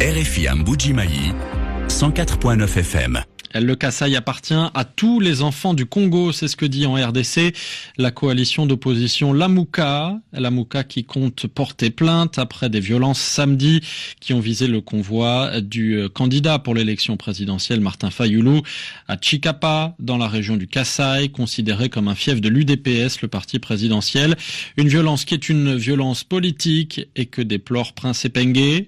RFI 104.9 FM. Le Kassai appartient à tous les enfants du Congo, c'est ce que dit en RDC la coalition d'opposition Lamouka, Lamouka qui compte porter plainte après des violences samedi qui ont visé le convoi du euh, candidat pour l'élection présidentielle Martin Fayoulou à Chikapa dans la région du Kassai, considéré comme un fief de l'UDPS, le parti présidentiel, une violence qui est une violence politique et que déplore Prince Epengue,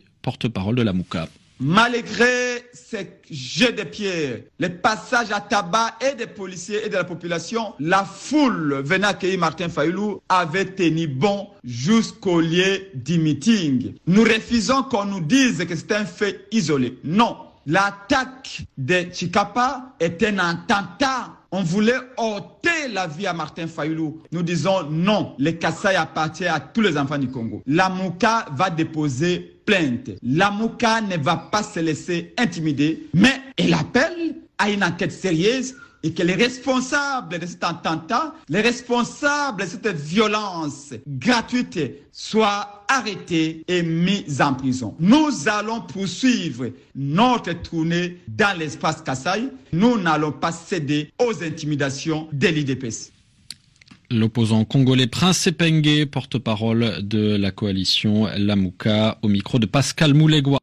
parole de la Mouka. Malgré ces jets de pierres, les passages à tabac et des policiers et de la population, la foule venant accueillir Martin Fayoulou avait tenu bon jusqu'au lieu du meeting. Nous refusons qu'on nous dise que c'est un fait isolé. Non, L'attaque de Chikapa est un attentat. On voulait ôter la vie à Martin Fayoulou. Nous disons non, les Kassai appartient à tous les enfants du Congo. La Mouka va déposer plainte. La Mouka ne va pas se laisser intimider, mais elle appelle à une enquête sérieuse et que les responsables de cet attentat, les responsables de cette violence gratuite soient arrêtés et mis en prison. Nous allons poursuivre notre tournée dans l'espace Kassai. Nous n'allons pas céder aux intimidations de l'IDPS. L'opposant congolais Prince Epengue, porte-parole de la coalition Lamouka, au micro de Pascal Moulegua.